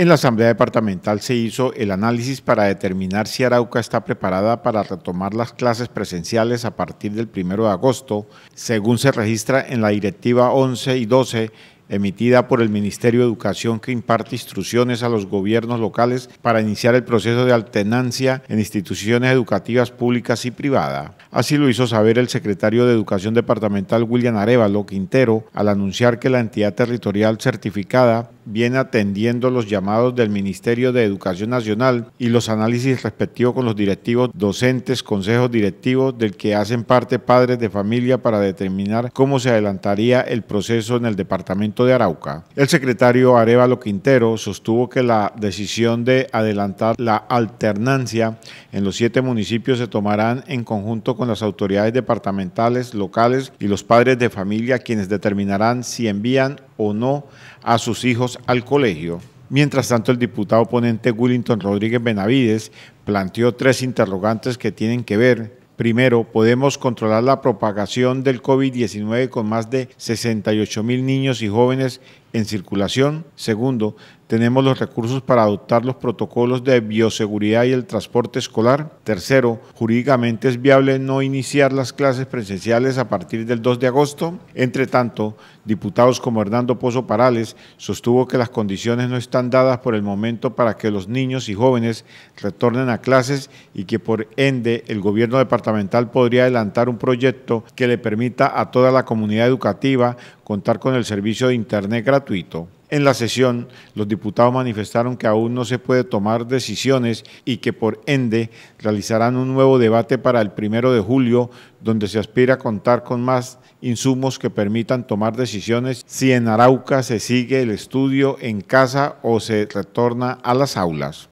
En la Asamblea Departamental se hizo el análisis para determinar si Arauca está preparada para retomar las clases presenciales a partir del 1 de agosto, según se registra en la Directiva 11 y 12 emitida por el Ministerio de Educación que imparte instrucciones a los gobiernos locales para iniciar el proceso de alternancia en instituciones educativas públicas y privadas. Así lo hizo saber el secretario de Educación Departamental William Arevalo Quintero al anunciar que la entidad territorial certificada viene atendiendo los llamados del Ministerio de Educación Nacional y los análisis respectivos con los directivos, docentes, consejos directivos del que hacen parte padres de familia para determinar cómo se adelantaría el proceso en el departamento de Arauca. El secretario Arevalo Quintero sostuvo que la decisión de adelantar la alternancia en los siete municipios se tomarán en conjunto con las autoridades departamentales, locales y los padres de familia quienes determinarán si envían o no a sus hijos al colegio. Mientras tanto, el diputado ponente Willington Rodríguez Benavides planteó tres interrogantes que tienen que ver Primero, podemos controlar la propagación del COVID-19 con más de 68 mil niños y jóvenes en circulación. Segundo, tenemos los recursos para adoptar los protocolos de bioseguridad y el transporte escolar. Tercero, jurídicamente es viable no iniciar las clases presenciales a partir del 2 de agosto. Entre tanto, diputados como Hernando Pozo Parales sostuvo que las condiciones no están dadas por el momento para que los niños y jóvenes retornen a clases y que por ende el gobierno departamental podría adelantar un proyecto que le permita a toda la comunidad educativa contar con el servicio de Internet gratuito en la sesión, los diputados manifestaron que aún no se puede tomar decisiones y que por ende realizarán un nuevo debate para el primero de julio, donde se aspira a contar con más insumos que permitan tomar decisiones si en Arauca se sigue el estudio en casa o se retorna a las aulas.